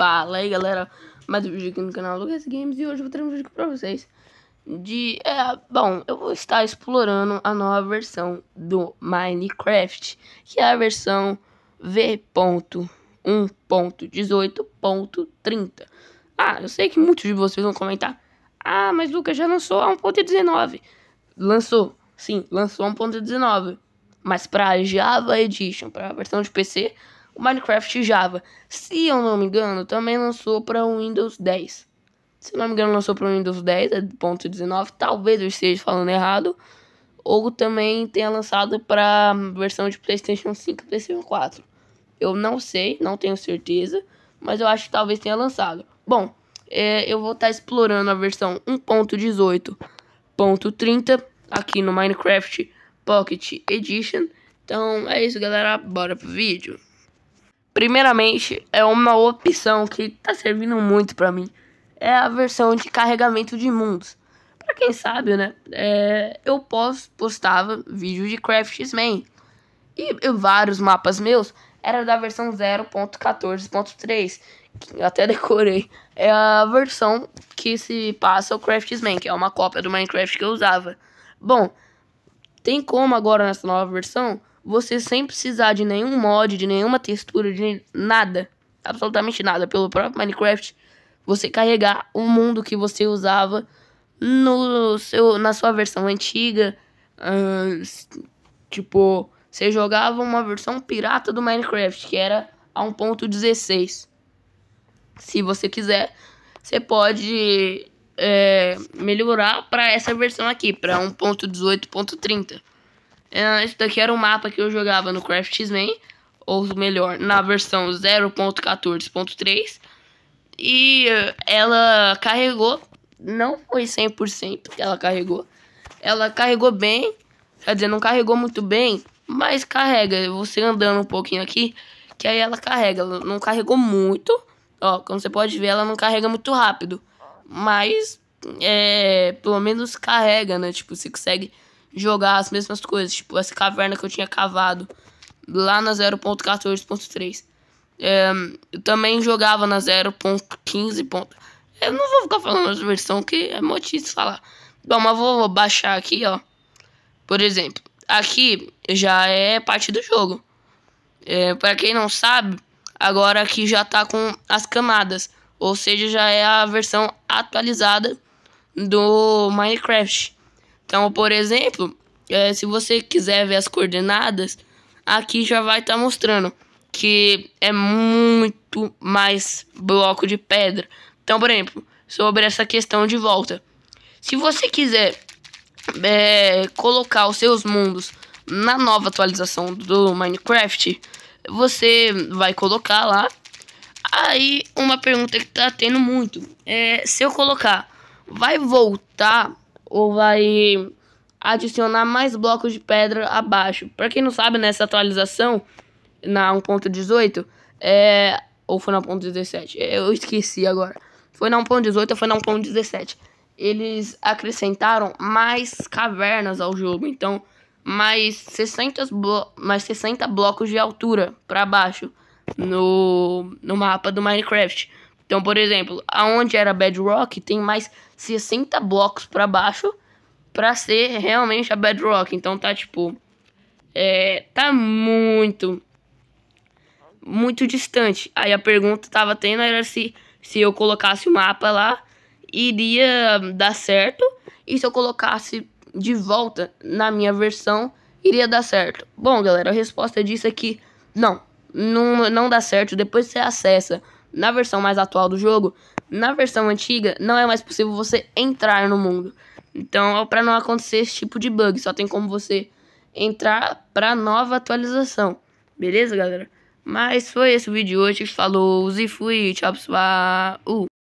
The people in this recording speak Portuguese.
Fala aí galera, mais um vídeo aqui no canal Lucas Games e hoje eu vou trazer um vídeo pra vocês de, é, bom, eu vou estar explorando a nova versão do Minecraft, que é a versão V.1.18.30 Ah, eu sei que muitos de vocês vão comentar, ah, mas Lucas já lançou a 1.19 Lançou, sim, lançou a 1.19, mas pra Java Edition, pra versão de PC, Minecraft Java. Se eu não me engano, também lançou para o Windows 10. Se eu não me engano, lançou para o Windows 10, é ponto 19. Talvez eu esteja falando errado. Ou também tenha lançado para versão de PlayStation 5 e PlayStation 4. Eu não sei, não tenho certeza. Mas eu acho que talvez tenha lançado. Bom, é, eu vou estar tá explorando a versão 1.18.30 aqui no Minecraft Pocket Edition. Então é isso, galera. Bora pro vídeo. Primeiramente, é uma opção que está servindo muito para mim. É a versão de carregamento de mundos. Para quem sabe, né? É, eu postava vídeo de Craftsman. E, e vários mapas meus era da versão 0.14.3, que eu até decorei. É a versão que se passa o Craftsman, que é uma cópia do Minecraft que eu usava. Bom, tem como agora nessa nova versão você sem precisar de nenhum mod, de nenhuma textura, de nada, absolutamente nada, pelo próprio Minecraft, você carregar o mundo que você usava no seu, na sua versão antiga. Uh, tipo, você jogava uma versão pirata do Minecraft, que era a 1.16. Se você quiser, você pode é, melhorar para essa versão aqui, para 1.18.30. É, esse daqui era um mapa que eu jogava no Craftsman, ou melhor, na versão 0.14.3. E eh, ela carregou, não foi 100% que ela carregou. Ela carregou bem, quer dizer, não carregou muito bem, mas carrega. Você andando um pouquinho aqui, que aí ela carrega. Ela não carregou muito, ó, como você pode ver, ela não carrega muito rápido. Mas, é, pelo menos carrega, né? Tipo, você consegue jogar as mesmas coisas. Tipo, essa caverna que eu tinha cavado lá na 0.14.3. É, eu também jogava na 0.15. Eu não vou ficar falando essa versão que é motivo falar. Bom, mas vou, vou baixar aqui, ó. Por exemplo, aqui já é parte do jogo. É, para quem não sabe, agora aqui já tá com as camadas, ou seja, já é a versão atualizada do Minecraft. Então, por exemplo, é, se você quiser ver as coordenadas, aqui já vai estar tá mostrando que é muito mais bloco de pedra. Então, por exemplo, sobre essa questão de volta. Se você quiser é, colocar os seus mundos na nova atualização do Minecraft, você vai colocar lá. Aí, uma pergunta que tá tendo muito é: se eu colocar, vai voltar ou vai adicionar mais blocos de pedra abaixo. Para quem não sabe, nessa atualização, na 1.18, é... ou foi na 1.17, é, eu esqueci agora. Foi na 1.18 ou foi na 1.17. Eles acrescentaram mais cavernas ao jogo, então mais 60, blo mais 60 blocos de altura para baixo no, no mapa do Minecraft. Então, por exemplo, aonde era bedrock, tem mais 60 blocos para baixo para ser realmente a bedrock. Então tá tipo é, tá muito muito distante. Aí a pergunta que tava tendo era se se eu colocasse o mapa lá iria dar certo e se eu colocasse de volta na minha versão iria dar certo. Bom, galera, a resposta disso é que não, não, não dá certo. Depois você acessa na versão mais atual do jogo, na versão antiga, não é mais possível você entrar no mundo. Então, é para não acontecer esse tipo de bug, só tem como você entrar para nova atualização. Beleza, galera? Mas foi esse o vídeo de hoje. Falou, e fui, tchau pessoal. Uh.